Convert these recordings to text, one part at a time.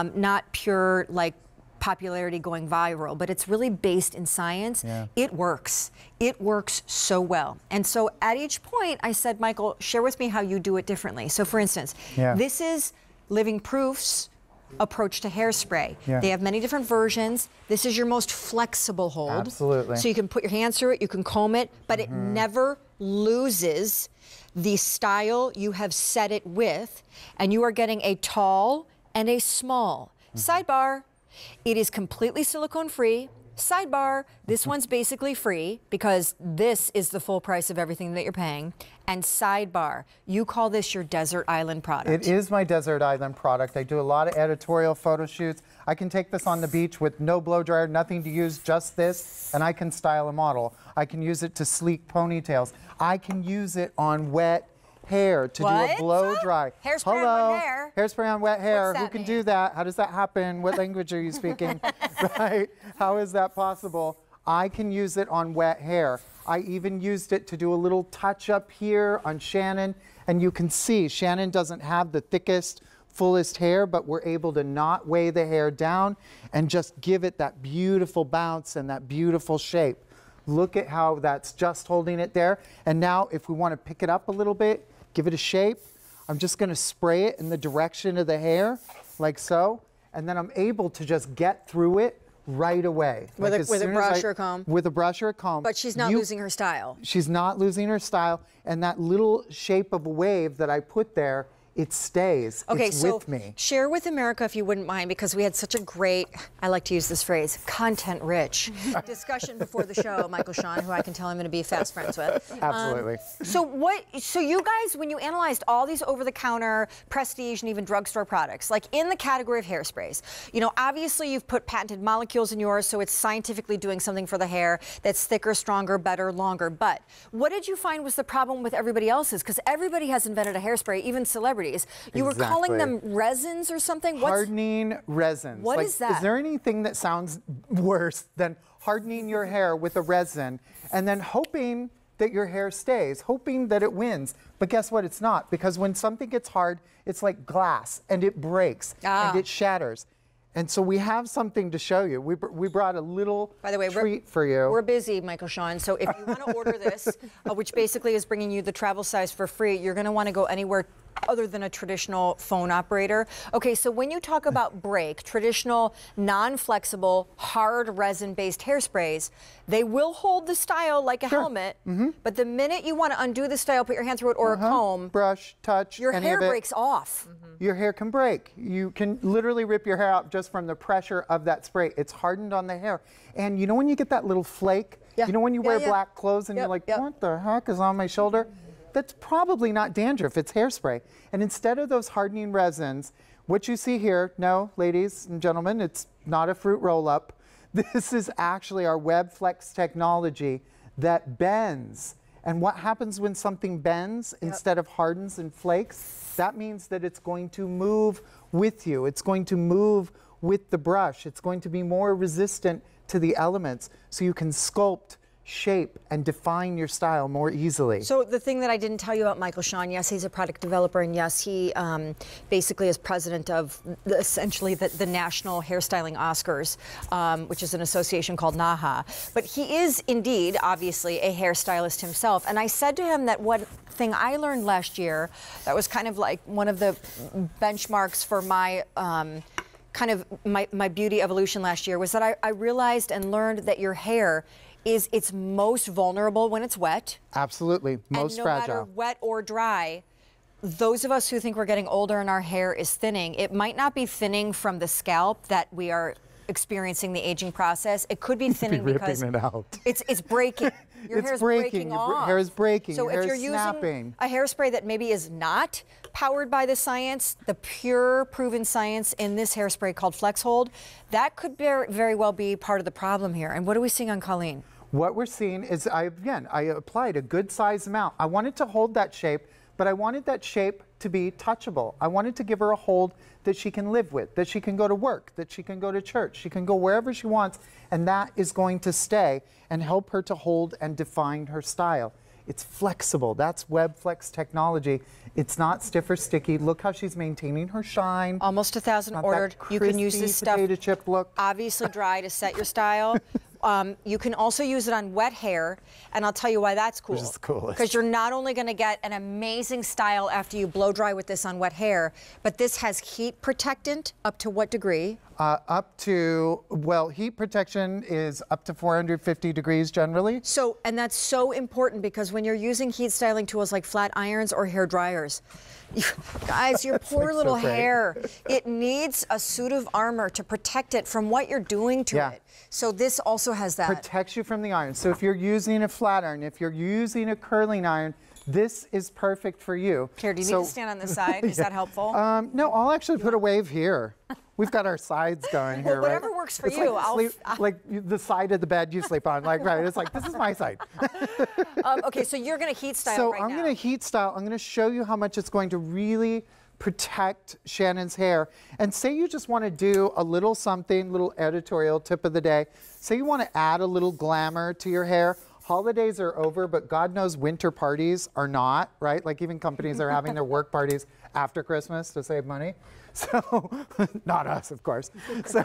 um, not pure like popularity going viral, but it's really based in science. Yeah. It works. It works so well. And so at each point, I said, Michael, share with me how you do it differently. So for instance, yeah. this is Living Proof's approach to hairspray. Yeah. They have many different versions. This is your most flexible hold. Absolutely. So you can put your hands through it, you can comb it, but mm -hmm. it mm-hmm. never loses the style you have set it with. And you are getting a tall, and a small. Mm -hmm. Sidebar, it is completely silicone free. Sidebar, this one's basically free because this is the full price of everything that you're paying. And sidebar, you call this your desert island product. It is my desert island product. I do a lot of editorial photo shoots. I can take this on the beach with no blow dryer, nothing to use, just this, and I can style a model. I can use it to sleek ponytails. I can use it on wet, hair to what? do a blow dry. Hairspray Hello. on hair. Hairspray on wet hair. Who can mean? do that? How does that happen? What language are you speaking? right? How is that possible? I can use it on wet hair. I even used it to do a little touch up here on Shannon. And you can see Shannon doesn't have the thickest, fullest hair, but we're able to not weigh the hair down and just give it that beautiful bounce and that beautiful shape. Look at how that's just holding it there. And now if we want to pick it up a little bit, give it a shape. I'm just gonna spray it in the direction of the hair, like so, and then I'm able to just get through it right away. With, like a, with a brush I, or comb? With a brush or a comb. But she's not you, losing her style. She's not losing her style, and that little shape of a wave that I put there it stays. Okay, it's so with me. share with America if you wouldn't mind, because we had such a great, I like to use this phrase, content rich discussion before the show, Michael Sean, who I can tell I'm going to be fast friends with. Um, Absolutely. Um, so what, so you guys, when you analyzed all these over the counter, prestige, and even drugstore products, like in the category of hairsprays, you know, obviously you've put patented molecules in yours, so it's scientifically doing something for the hair that's thicker, stronger, better, longer. But what did you find was the problem with everybody else's? Because everybody has invented a hairspray, even celebrities. You exactly. were calling them resins or something? What's, hardening resins. What like, is that? Is there anything that sounds worse than hardening your hair with a resin and then hoping that your hair stays, hoping that it wins. But guess what? It's not because when something gets hard, it's like glass and it breaks ah. and it shatters. And so we have something to show you. We, we brought a little By the way, treat for you. We're busy, Michael Sean. So if you want to order this, uh, which basically is bringing you the travel size for free, you're going to want to go anywhere other than a traditional phone operator. Okay, so when you talk about break, traditional, non-flexible, hard resin-based hairsprays, they will hold the style like a sure. helmet, mm -hmm. but the minute you want to undo the style, put your hand through it or uh -huh. a uh-huh. comb, brush, touch, your hair breaks off. Mm -hmm. Your hair can break. You can literally rip your hair out just from the pressure of that spray. It's hardened on the hair. And you know when you get that little flake? Yeah. You know when you yeah, wear yeah. black clothes and yep, you're like, yep. what the heck is on my shoulder? that's probably not dandruff, it's hairspray. And instead of those hardening resins, what you see here, no, ladies and gentlemen, it's not a fruit roll up. This is actually our WebFlex technology that bends. And what happens when something bends yep. instead of hardens and flakes? That means that it's going to move with you. It's going to move with the brush. It's going to be more resistant to the elements. So you can sculpt shape and define your style more easily. So the thing that I didn't tell you about Michael Sean, yes, he's a product developer, and yes, he um, basically is president of the, essentially the, the, National Hairstyling Oscars, um, which is an association called NAHA. But he is indeed, obviously, a hairstylist himself. And I said to him that one thing I learned last year that was kind of like one of the benchmarks for my um, kind of my, my beauty evolution last year was that I, I realized and learned that your hair is it's most vulnerable when it's wet. Absolutely, most no fragile. matter wet or dry, those of us who think we're getting older and our hair is thinning, it might not be thinning from the scalp that we are experiencing the aging process. It could be thinning be because it it's it's breaking. Your it's hair is breaking. breaking off. Your hair is breaking. So your if you're snapping. using a hairspray that maybe is not powered by the science, the pure proven science in this hairspray called Flex Hold, that could very well be part of the problem here. And what are we seeing on Colleen? What we're seeing is, I, again, I applied a good size amount. I wanted to hold that shape, but I wanted that shape to be touchable. I wanted to give her a hold that she can live with, that she can go to work, that she can go to church, she can go wherever she wants, and that is going to stay and help her to hold and define her style. It's flexible. That's Web Flex technology. It's not stiff or sticky. Look how she's maintaining her shine. Almost a thousand ordered. You can use this stuff. Potato chip look. Obviously dry to set your style, Um, you can also use it on wet hair, and I'll tell you why that's cool. Which is the coolest. Because you're not only going to get an amazing style after you blow dry with this on wet hair, but this has heat protectant up to what degree? Uh, up to, well, heat protection is up to 450 degrees generally. So, and that's so important because when you're using heat styling tools like flat irons or hair dryers, Guys, your poor like little so hair. It needs a suit of armor to protect it from what you're doing to yeah. it. So this also has that. Protects you from the iron. So if you're using a flat iron, if you're using a curling iron, this is perfect for you. Here, do you so, need to stand on this side? Is yeah. that helpful? Um, no, I'll actually put a wave here. We've got our sides going here, well, whatever right? works for it's you. Like, sleep, like, the side of the bed you sleep on, like right? It's like this is my side. um, okay, so you're going to heat style. So right I'm going to heat style. I'm going to show you how much it's going to really protect Shannon's hair. And say you just want to do a little something, little editorial tip of the day. Say you want to add a little glamour to your hair. Holidays are over, but God knows winter parties are not, right? Like even companies are having their work parties after Christmas to save money. So, not us, of course. so,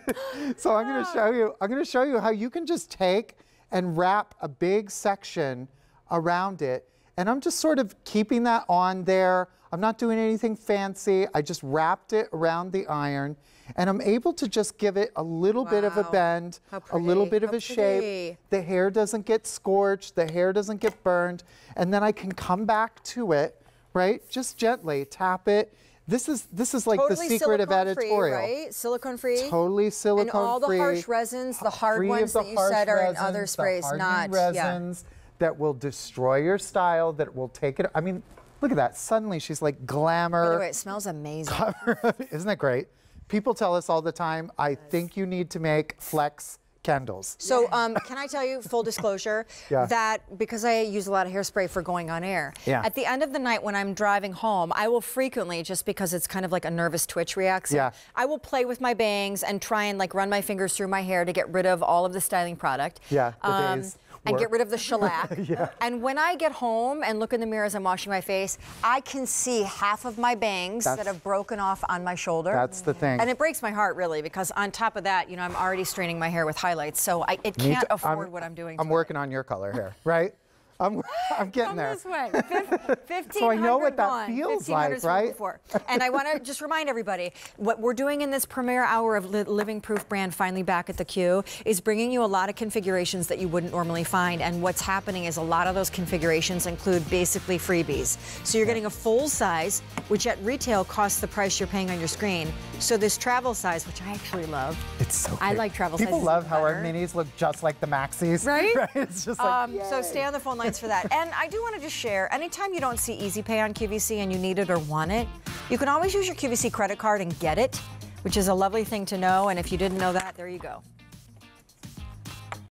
so I'm going to show you. I'm going to show you how you can just take and wrap a big section around it. And I'm just sort of keeping that on there. I'm not doing anything fancy. I just wrapped it around the iron. And I'm able to just give it a little wow. bit of a bend, a little bit How of a pretty. shape. The hair doesn't get scorched. The hair doesn't get burned. And then I can come back to it right? Just gently tap it. This is this is like totally the secret of editorial, free, right? Silicone free, totally silicone free, and all free. the harsh resins, the hard free ones the that you said are resins, in other sprays, not resins yeah. that will destroy your style, that will take it. I mean, look at that! Suddenly she's like glamour. Anyway, it smells amazing. Isn't that great? People tell us all the time. I think you need to make flex candles. So um, can I tell you, full disclosure, yeah. that because I use a lot of hairspray for going on air, yeah. at the end of the night when I'm driving home, I will frequently, just because it's kind of like a nervous twitch reaction, yeah. I will play with my bangs and try and like run my fingers through my hair to get rid of all of the styling product. Yeah, the um, days and work. get rid of the shellac. yeah. And when I get home and look in the mirror as I'm washing my face, I can see half of my bangs that's, that have broken off on my shoulder. That's the thing. And it breaks my heart, really, because on top of that, you know, I'm already straining my hair with highlights, so I, it can't afford I'm, what I'm doing. I'm working it. on your color hair, right? I'm, I'm getting Come there. this way. Fif so I know what that feels like, right? Before. And I want to just remind everybody, what we're doing in this premiere hour of Li Living Proof brand finally back at the queue is bringing you a lot of configurations that you wouldn't normally find. And what's happening is a lot of those configurations include basically freebies. So you're getting a full size, which at retail costs the price you're paying on your screen. So this travel size, which I actually love. It's so cute. I like travel People love how better. our minis look just like the maxis. Right? right? It's just like, um, So stay on the phone line credits for that. And I do want to just share, anytime you don't see Easy Pay on QVC and you need it or want it, you can always use your QVC credit card and get it, which is a lovely thing to know. And if you didn't know that, there you go.